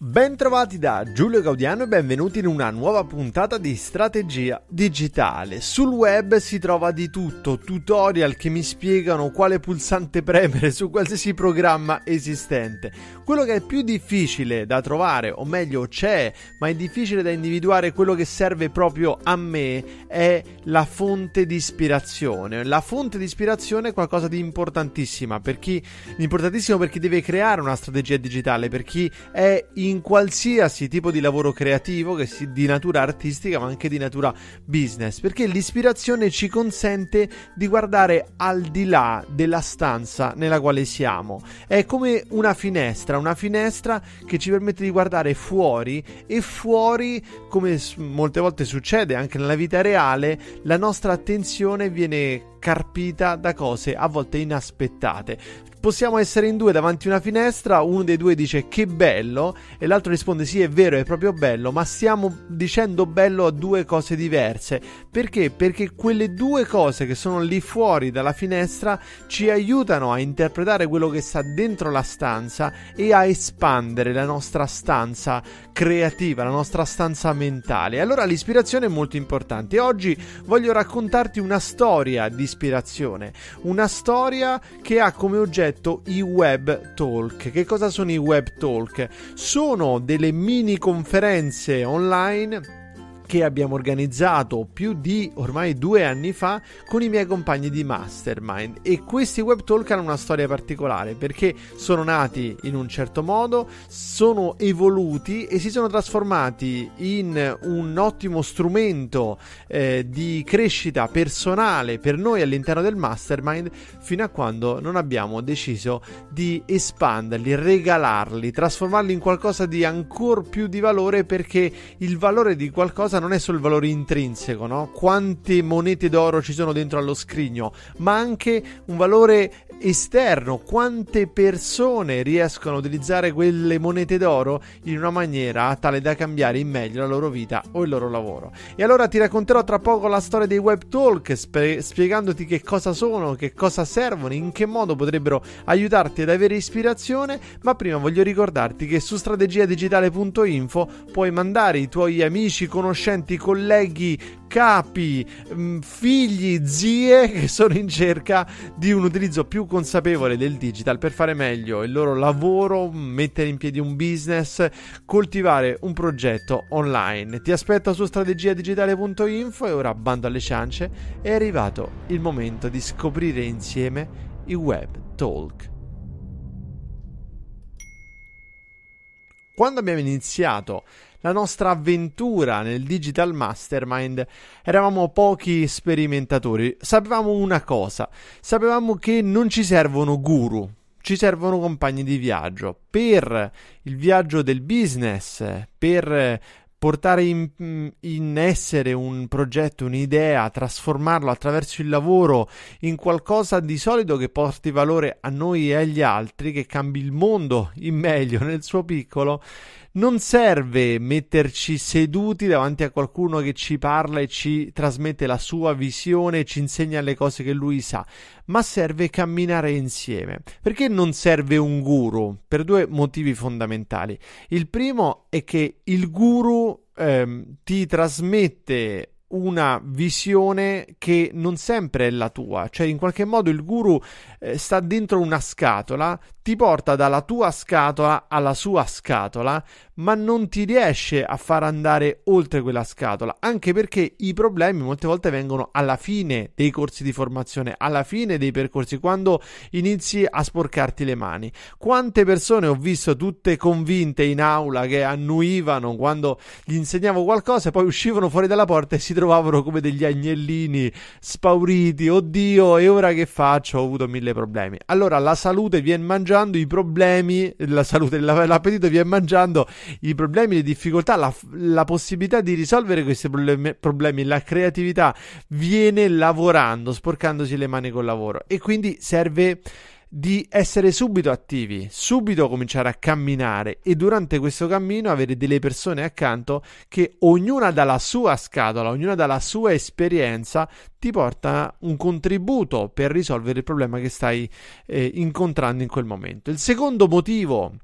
Bentrovati da Giulio Gaudiano e benvenuti in una nuova puntata di strategia digitale. Sul web si trova di tutto, tutorial che mi spiegano quale pulsante premere su qualsiasi programma esistente. Quello che è più difficile da trovare, o meglio c'è, ma è difficile da individuare quello che serve proprio a me, è la fonte di ispirazione. La fonte di ispirazione è qualcosa di importantissimo per chi, importantissimo per chi deve creare una strategia digitale, per chi è in in qualsiasi tipo di lavoro creativo, che si, di natura artistica ma anche di natura business, perché l'ispirazione ci consente di guardare al di là della stanza nella quale siamo. È come una finestra, una finestra che ci permette di guardare fuori e fuori, come molte volte succede anche nella vita reale, la nostra attenzione viene carpita da cose a volte inaspettate possiamo essere in due davanti a una finestra, uno dei due dice che bello e l'altro risponde sì è vero è proprio bello, ma stiamo dicendo bello a due cose diverse. Perché? Perché quelle due cose che sono lì fuori dalla finestra ci aiutano a interpretare quello che sta dentro la stanza e a espandere la nostra stanza creativa, la nostra stanza mentale. Allora l'ispirazione è molto importante oggi voglio raccontarti una storia di ispirazione, una storia che ha come oggetto progetto i Web Talk. Che cosa sono i Web Talk? Sono delle mini conferenze online che abbiamo organizzato più di ormai due anni fa con i miei compagni di Mastermind e questi web talk hanno una storia particolare perché sono nati in un certo modo, sono evoluti e si sono trasformati in un ottimo strumento eh, di crescita personale per noi all'interno del Mastermind fino a quando non abbiamo deciso di espanderli, regalarli, trasformarli in qualcosa di ancora più di valore perché il valore di qualcosa cosa non è solo il valore intrinseco, no? Quante monete d'oro ci sono dentro allo scrigno, ma anche un valore esterno quante persone riescono a utilizzare quelle monete d'oro in una maniera tale da cambiare in meglio la loro vita o il loro lavoro. E allora ti racconterò tra poco la storia dei web talk spe- spiegandoti che cosa sono, che cosa servono, in che modo potrebbero aiutarti ad avere ispirazione, ma prima voglio ricordarti che su strategiadigitale.info puoi mandare i tuoi amici, conoscenti, colleghi, capi, mm, figli, zie che sono in cerca di un utilizzo più consapevole del digital per fare meglio il loro lavoro, mettere in piedi un business, coltivare un progetto online. Ti aspetto su strategiadigitale.info e ora bando alle ciance, è arrivato il momento di scoprire insieme i web talk. Quando abbiamo iniziato la nostra avventura nel Digital Mastermind eravamo pochi sperimentatori. Sapevamo una cosa, sapevamo che non ci servono guru, ci servono compagni di viaggio per il viaggio del business, per portare in, in, essere un progetto, un'idea, trasformarlo attraverso il lavoro in qualcosa di solido che porti valore a noi e agli altri, che cambi il mondo in meglio nel suo piccolo, non serve metterci seduti davanti a qualcuno che ci parla e ci trasmette la sua visione e ci insegna le cose che lui sa, ma serve camminare insieme. Perché non serve un guru? Per due motivi fondamentali. Il primo è che il guru ehm, ti trasmette una visione che non sempre è la tua, cioè in qualche modo il guru eh, sta dentro una scatola, ti porta dalla tua scatola alla sua scatola, ma non ti riesce a far andare oltre quella scatola, anche perché i problemi molte volte vengono alla fine dei corsi di formazione, alla fine dei percorsi, quando inizi a sporcarti le mani. Quante persone ho visto tutte convinte in aula che annuivano quando gli insegnavo qualcosa e poi uscivano fuori dalla porta e si trovavano come degli agnellini spauriti. Oddio, e ora che faccio? Ho avuto mille problemi. Allora, la salute viene mangiando i problemi, la salute, l'appetito viene mangiando i problemi, le difficoltà, la, la possibilità di risolvere questi problemi, problemi, la creatività viene lavorando, sporcandosi le mani col lavoro. E quindi serve di essere subito attivi, subito cominciare a camminare e durante questo cammino avere delle persone accanto che ognuna dalla sua scatola, ognuna dalla sua esperienza ti porta un contributo per risolvere il problema che stai eh, incontrando in quel momento. Il secondo motivo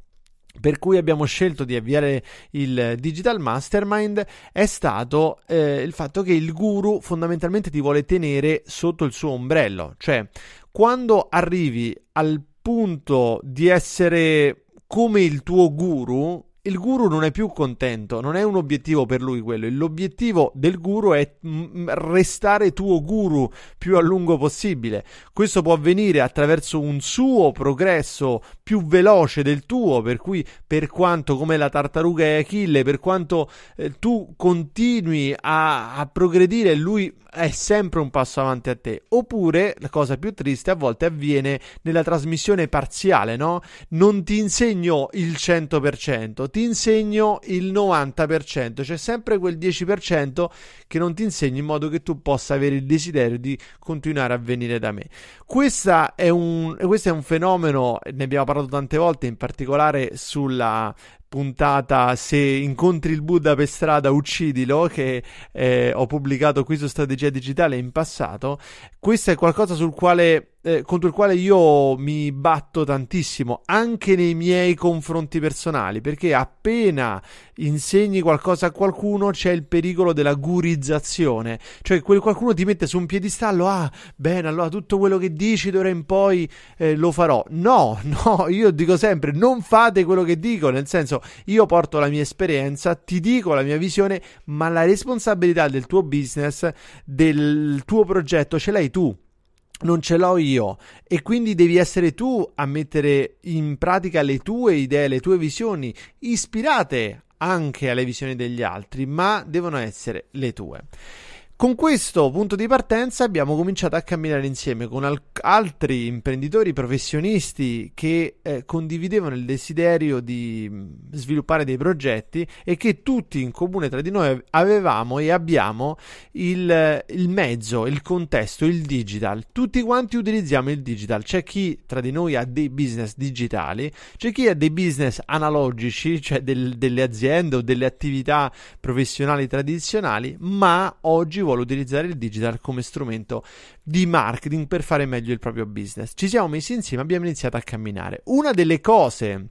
per cui abbiamo scelto di avviare il Digital Mastermind è stato eh, il fatto che il guru fondamentalmente ti vuole tenere sotto il suo ombrello, cioè quando arrivi al punto di essere come il tuo guru, il guru non è più contento, non è un obiettivo per lui quello. L'obiettivo del guru è mm, mm, restare tuo guru più a lungo possibile. Questo può avvenire attraverso un suo progresso più veloce del tuo, per cui per quanto come la tartaruga e Achille, per quanto eh, tu continui a, a progredire, lui è sempre un passo avanti a te. Oppure, la cosa più triste, a volte avviene nella trasmissione parziale, no? Non ti insegno il 100%, ti insegno il 90%, c'è sempre quel 10% che non ti insegno in modo che tu possa avere il desiderio di continuare a venire da me. Questa è un, questo è un fenomeno, ne abbiamo parlato tante volte, in particolare sulla puntata Se incontri il Buddha per strada uccidilo che eh, ho pubblicato qui su Strategia Digitale in passato, questo è qualcosa sul quale eh, contro il quale io mi batto tantissimo, anche nei miei confronti personali, perché appena insegni qualcosa a qualcuno c'è il pericolo della gurizzazione, cioè quel qualcuno ti mette su un piedistallo, ah, bene, allora tutto quello che dici d'ora in poi eh, lo farò. No, no, io dico sempre, non fate quello che dico, nel senso, io porto la mia esperienza, ti dico la mia visione, ma la responsabilità del tuo business, del tuo progetto, ce l'hai tu non ce l'ho io e quindi devi essere tu a mettere in pratica le tue idee, le tue visioni, ispirate anche alle visioni degli altri, ma devono essere le tue. Con questo punto di partenza abbiamo cominciato a camminare insieme con al- altri imprenditori professionisti che eh, condividevano il desiderio di mm, sviluppare dei progetti e che tutti in comune tra di noi avevamo e abbiamo il, il mezzo, il contesto, il digital. Tutti quanti utilizziamo il digital. C'è chi tra di noi ha dei business digitali, c'è chi ha dei business analogici, cioè del, delle aziende o delle attività professionali tradizionali, ma oggi vuole utilizzare il digital come strumento di marketing per fare meglio il proprio business. Ci siamo messi insieme, abbiamo iniziato a camminare. Una delle cose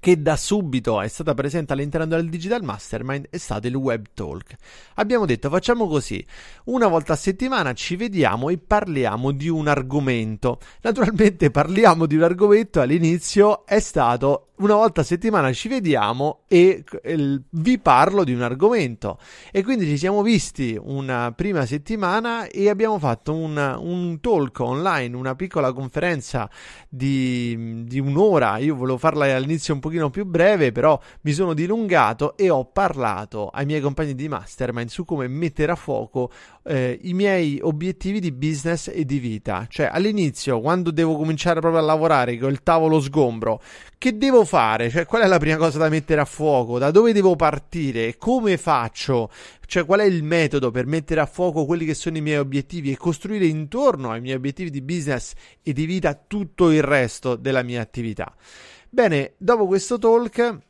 che da subito è stata presente all'interno del Digital Mastermind è stato il Web Talk. Abbiamo detto facciamo così, una volta a settimana ci vediamo e parliamo di un argomento. Naturalmente parliamo di un argomento all'inizio è stato una volta a settimana ci vediamo e, e vi parlo di un argomento. E quindi ci siamo visti una prima settimana e abbiamo fatto un, un talk online, una piccola conferenza di, di un'ora. Io volevo farla all'inizio un pochino più breve, però mi sono dilungato e ho parlato ai miei compagni di mastermind su come mettere a fuoco eh, i miei obiettivi di business e di vita. Cioè, all'inizio, quando devo cominciare proprio a lavorare, che ho il tavolo sgombro, che devo fare? Cioè, qual è la prima cosa da mettere a fuoco? Da dove devo partire? Come faccio? Cioè, qual è il metodo per mettere a fuoco quelli che sono i miei obiettivi e costruire intorno ai miei obiettivi di business e di vita tutto il resto della mia attività? Bene, dopo questo talk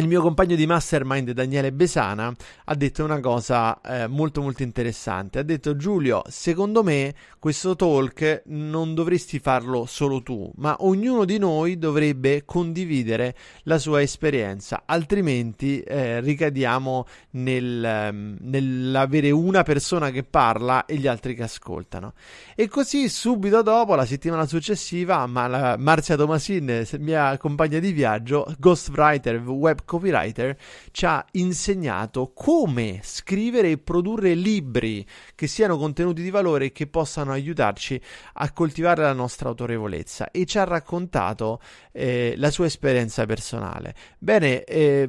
il mio compagno di mastermind Daniele Besana ha detto una cosa eh, molto molto interessante. Ha detto Giulio, secondo me questo talk non dovresti farlo solo tu, ma ognuno di noi dovrebbe condividere la sua esperienza, altrimenti eh, ricadiamo nel, ehm, nell'avere una persona che parla e gli altri che ascoltano. E così subito dopo, la settimana successiva, ma la Marzia Tomasin, mia compagna di viaggio, ghostwriter, web copywriter ci ha insegnato come scrivere e produrre libri che siano contenuti di valore e che possano aiutarci a coltivare la nostra autorevolezza e ci ha raccontato eh, la sua esperienza personale. Bene, eh,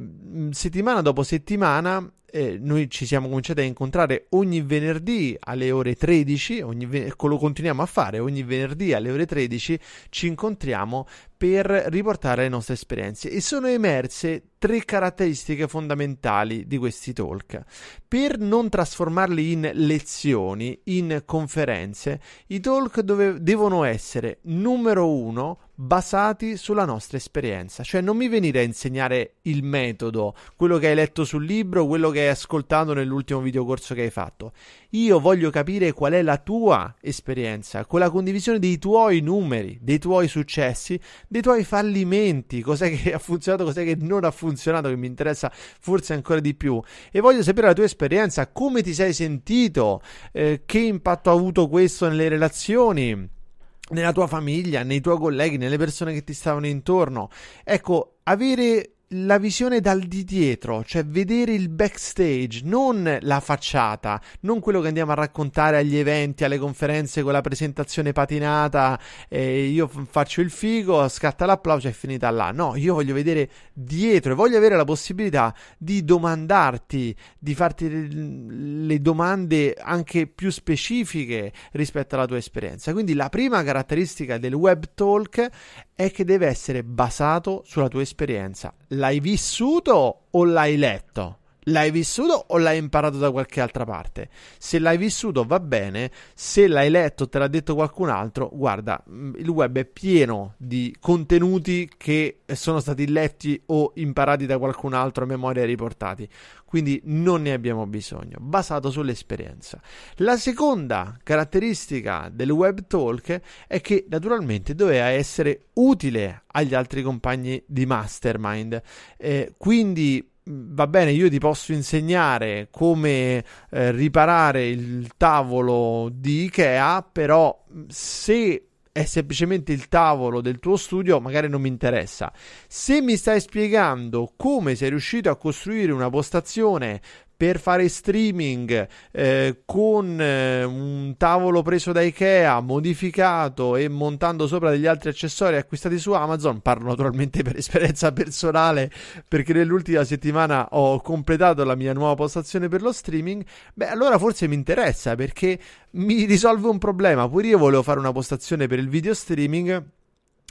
settimana dopo settimana eh, noi ci siamo cominciati a incontrare ogni venerdì alle ore 13, ogni, lo continuiamo a fare, ogni venerdì alle ore 13 ci incontriamo per riportare le nostre esperienze e sono emerse tre caratteristiche fondamentali di questi talk. Per non trasformarli in lezioni, in conferenze, i talk dove devono essere, numero uno, basati sulla nostra esperienza, cioè non mi venire a insegnare il metodo, quello che hai letto sul libro, quello che hai ascoltato nell'ultimo videocorso che hai fatto. Io voglio capire qual è la tua esperienza, con la condivisione dei tuoi numeri, dei tuoi successi, dei tuoi fallimenti, cos'è che ha funzionato, cos'è che non ha funzionato, che mi interessa forse ancora di più. E voglio sapere la tua esperienza, come ti sei sentito, eh, che impatto ha avuto questo nelle relazioni nella tua famiglia, nei tuoi colleghi, nelle persone che ti stavano intorno. Ecco, avere la visione dal di dietro, cioè vedere il backstage, non la facciata, non quello che andiamo a raccontare agli eventi, alle conferenze con la presentazione patinata, eh, io faccio il figo, scatta l'applauso e è finita là. No, io voglio vedere dietro e voglio avere la possibilità di domandarti, di farti le domande anche più specifiche rispetto alla tua esperienza. Quindi la prima caratteristica del web talk è che deve essere basato sulla tua esperienza l'hai vissuto o l'hai letto? L'hai vissuto o l'hai imparato da qualche altra parte? Se l'hai vissuto va bene, se l'hai letto, te l'ha detto qualcun altro, guarda, mm, il web è pieno di contenuti che sono stati letti o imparati da qualcun altro a memoria riportati, quindi non ne abbiamo bisogno, basato sull'esperienza. La seconda caratteristica del web talk è che naturalmente doveva essere utile agli altri compagni di mastermind, eh, quindi Mm, va bene, io ti posso insegnare come eh, riparare il tavolo di Ikea, però mm, se è semplicemente il tavolo del tuo studio, magari non mi interessa. Se mi stai spiegando come sei riuscito a costruire una postazione per fare streaming eh, con eh, un tavolo preso da Ikea, modificato e montando sopra degli altri accessori acquistati su Amazon. Parlo naturalmente per esperienza personale perché nell'ultima settimana ho completato la mia nuova postazione per lo streaming. Beh, allora forse mi interessa perché mi risolve un problema. Pure io volevo fare una postazione per il video streaming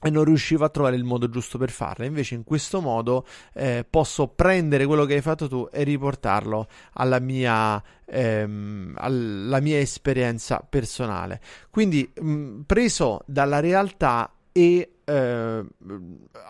e non riuscivo a trovare il modo giusto per farla. Invece, in questo modo eh, posso prendere quello che hai fatto tu e riportarlo alla mia, ehm, alla mia esperienza personale. Quindi, mh, mm, preso dalla realtà e eh,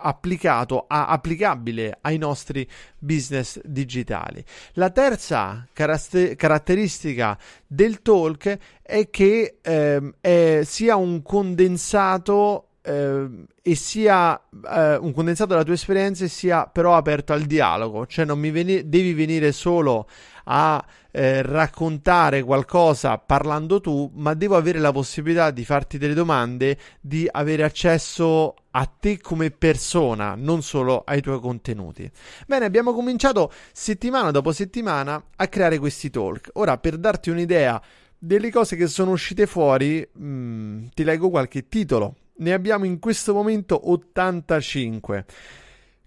applicato a, applicabile ai nostri business digitali. La terza caraster- caratteristica del talk è che eh, è sia un condensato eh, e sia eh, un condensato della tua esperienza e sia però aperto al dialogo, cioè non mi veni- devi venire solo a eh, raccontare qualcosa parlando tu, ma devo avere la possibilità di farti delle domande, di avere accesso a te come persona, non solo ai tuoi contenuti. Bene, abbiamo cominciato settimana dopo settimana a creare questi talk. Ora, per darti un'idea delle cose che sono uscite fuori, mh, mm, ti leggo qualche titolo ne abbiamo in questo momento 85.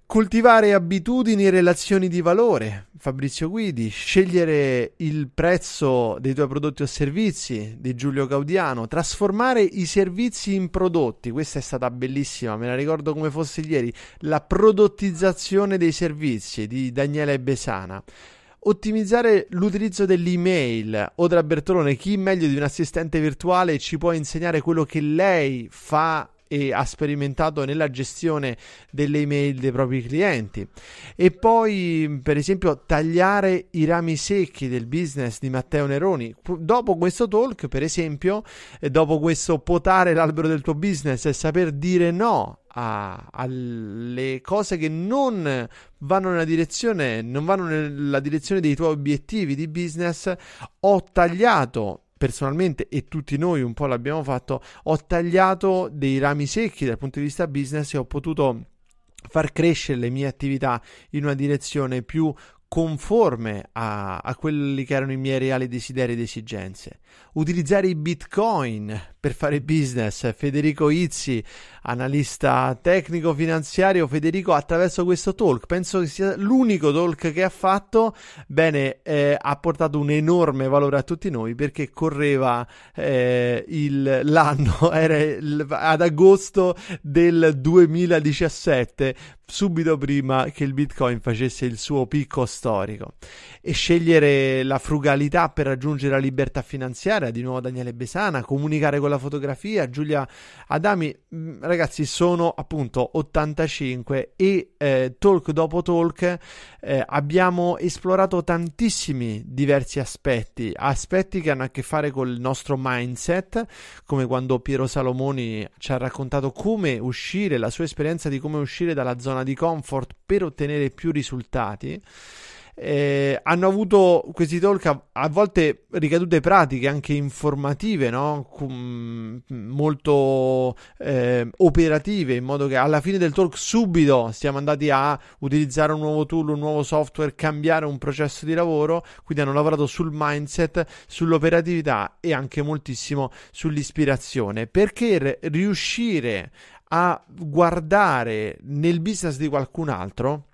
Coltivare abitudini e relazioni di valore, Fabrizio Guidi, scegliere il prezzo dei tuoi prodotti o servizi di Giulio Gaudiano, trasformare i servizi in prodotti, questa è stata bellissima, me la ricordo come fosse ieri, la prodottizzazione dei servizi di Daniele Besana. Ottimizzare l'utilizzo dell'email. Odra Bertolone, chi meglio di un assistente virtuale ci può insegnare quello che lei fa e ha sperimentato nella gestione delle email dei propri clienti. E poi, per esempio, tagliare i rami secchi del business di Matteo Neroni. Dopo questo talk, per esempio, dopo questo potare l'albero del tuo business e saper dire no alle cose che non vanno nella direzione, non vanno nella direzione dei tuoi obiettivi di business, ho tagliato personalmente e tutti noi un po' l'abbiamo fatto, ho tagliato dei rami secchi dal punto di vista business e ho potuto far crescere le mie attività in una direzione più conforme a, a, quelli che erano i miei reali desideri ed esigenze. Utilizzare i bitcoin per fare business. Federico Izzi analista tecnico finanziario Federico attraverso questo talk. Penso che sia l'unico talk che ha fatto. Bene, eh, ha portato un enorme valore a tutti noi perché correva eh, il, l'anno, era il, ad agosto del 2017, subito prima che il Bitcoin facesse il suo picco storico. E scegliere la frugalità per raggiungere la libertà finanziaria, di nuovo Daniele Besana, comunicare con la fotografia, Giulia Adami mm, ragazzi sono appunto 85 e eh, talk dopo talk eh, abbiamo esplorato tantissimi diversi aspetti, aspetti che hanno a che fare col nostro mindset, come quando Piero Salomoni ci ha raccontato come uscire, la sua esperienza di come uscire dalla zona di comfort per ottenere più risultati eh, hanno avuto questi talk a, a, volte ricadute pratiche, anche informative, no? Com- molto eh, operative, in modo che alla fine del talk subito siamo andati a utilizzare un nuovo tool, un nuovo software, cambiare un processo di lavoro, quindi hanno lavorato sul mindset, sull'operatività e anche moltissimo sull'ispirazione, perché r- riuscire a guardare nel business di qualcun altro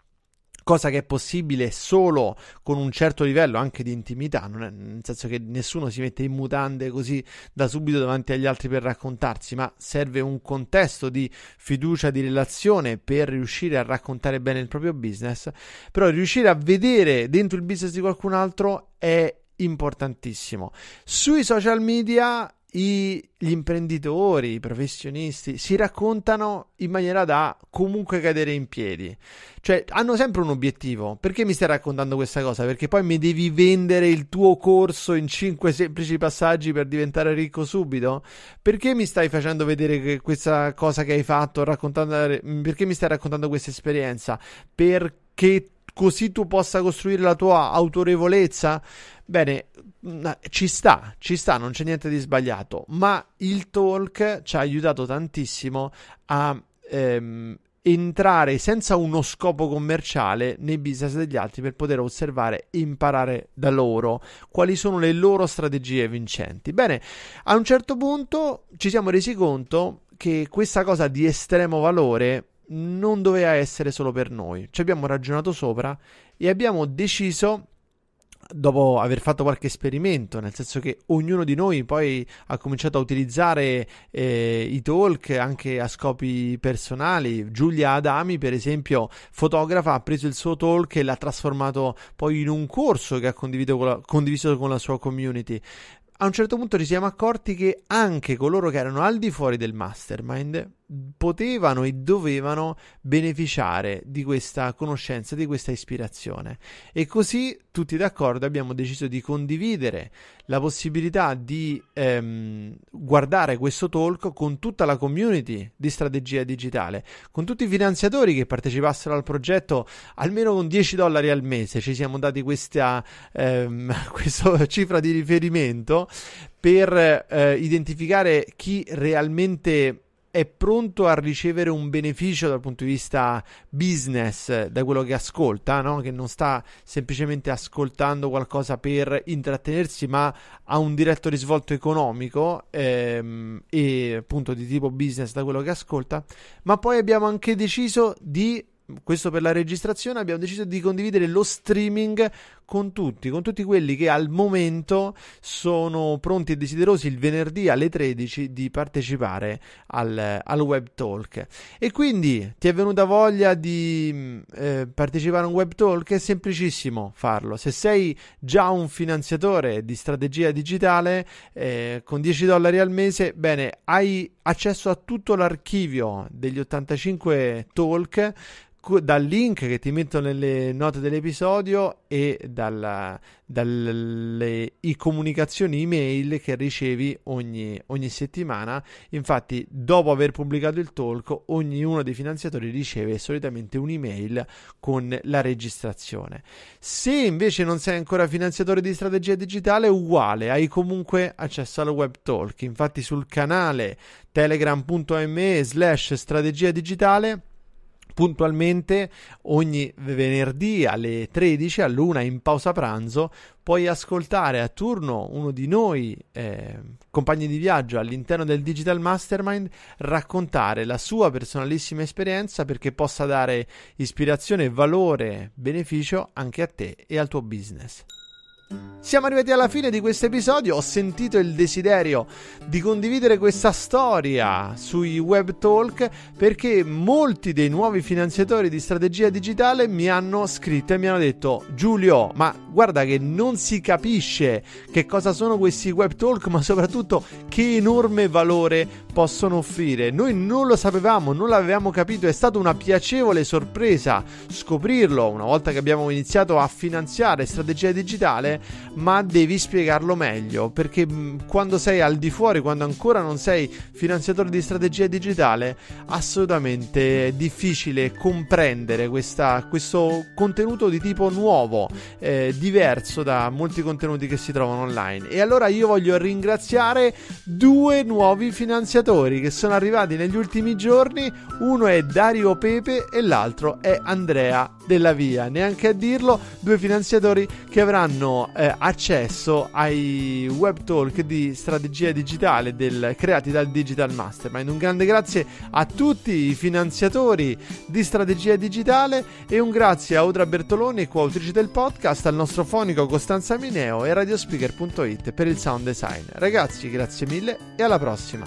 cosa che è possibile solo con un certo livello anche di intimità, è, nel senso che nessuno si mette in mutande così da subito davanti agli altri per raccontarsi, ma serve un contesto di fiducia, di relazione per riuscire a raccontare bene il proprio business, però riuscire a vedere dentro il business di qualcun altro è importantissimo. Sui social media i, gli imprenditori, i professionisti si raccontano in maniera da comunque cadere in piedi. Cioè, hanno sempre un obiettivo. Perché mi stai raccontando questa cosa? Perché poi mi devi vendere il tuo corso in cinque semplici passaggi per diventare ricco subito? Perché mi stai facendo vedere che questa cosa che hai fatto? raccontando, Perché mi stai raccontando questa esperienza? Perché così tu possa costruire la tua autorevolezza? Bene, mm, ci sta, ci sta, non c'è niente di sbagliato, ma il talk ci ha aiutato tantissimo a ehm, entrare senza uno scopo commerciale nei business degli altri per poter osservare e imparare da loro quali sono le loro strategie vincenti. Bene, a un certo punto ci siamo resi conto che questa cosa di estremo valore non doveva essere solo per noi. Ci abbiamo ragionato sopra e abbiamo deciso dopo aver fatto qualche esperimento, nel senso che ognuno di noi poi ha cominciato a utilizzare eh, i talk anche a scopi personali. Giulia Adami, per esempio, fotografa, ha preso il suo talk e l'ha trasformato poi in un corso che ha con la, condiviso con la sua community. A un certo punto ci siamo accorti che anche coloro che erano al di fuori del mastermind potevano e dovevano beneficiare di questa conoscenza, di questa ispirazione. E così, tutti d'accordo, abbiamo deciso di condividere la possibilità di ehm, guardare questo talk con tutta la community di strategia digitale, con tutti i finanziatori che partecipassero al progetto almeno con 10 dollari al mese. Ci siamo dati questa, ehm, questa cifra di riferimento per eh, identificare chi realmente è pronto a ricevere un beneficio dal punto di vista business da quello che ascolta, no? che non sta semplicemente ascoltando qualcosa per intrattenersi, ma ha un diretto risvolto economico ehm, e appunto di tipo business da quello che ascolta. Ma poi abbiamo anche deciso di questo per la registrazione, abbiamo deciso di condividere lo streaming con tutti, con tutti quelli che al momento sono pronti e desiderosi il venerdì alle 13 di partecipare al, al web talk. E quindi ti è venuta voglia di mm, eh, partecipare a un web talk? È semplicissimo farlo. Se sei già un finanziatore di strategia digitale eh, con 10 dollari al mese, bene, hai accesso a tutto l'archivio degli 85 talk dal link che ti metto nelle note dell'episodio e dalla, dalle comunicazioni email che ricevi ogni, ogni, settimana. Infatti, dopo aver pubblicato il talk, ognuno dei finanziatori riceve solitamente un'email con la registrazione. Se invece non sei ancora finanziatore di strategia digitale, uguale, hai comunque accesso al web talk. Infatti, sul canale telegram.me slash strategia digitale puntualmente ogni venerdì alle 13 a luna in pausa pranzo puoi ascoltare a turno uno di noi eh, compagni di viaggio all'interno del Digital Mastermind raccontare la sua personalissima esperienza perché possa dare ispirazione, valore, beneficio anche a te e al tuo business. Siamo arrivati alla fine di questo episodio, ho sentito il desiderio di condividere questa storia sui web talk perché molti dei nuovi finanziatori di strategia digitale mi hanno scritto e mi hanno detto Giulio, ma guarda che non si capisce che cosa sono questi web talk, ma soprattutto che enorme valore possono offrire. Noi non lo sapevamo, non l'avevamo capito, è stata una piacevole sorpresa scoprirlo una volta che abbiamo iniziato a finanziare strategia digitale, ma devi spiegarlo meglio perché mm, quando sei al di fuori, quando ancora non sei finanziatore di strategia digitale, assolutamente è difficile comprendere questa, questo contenuto di tipo nuovo, eh, diverso da molti contenuti che si trovano online. E allora io voglio ringraziare due nuovi finanziatori giocatori che sono arrivati negli ultimi giorni, uno è Dario Pepe e l'altro è Andrea Della Via, neanche a dirlo, due finanziatori che avranno eh, accesso ai web talk di strategia digitale del, creati dal Digital Mastermind. Un grande grazie a tutti i finanziatori di strategia digitale e un grazie a Audra Bertoloni, coautrice del podcast, al nostro fonico Costanza Mineo e radiospeaker.it per il sound design. Ragazzi, grazie mille e alla prossima!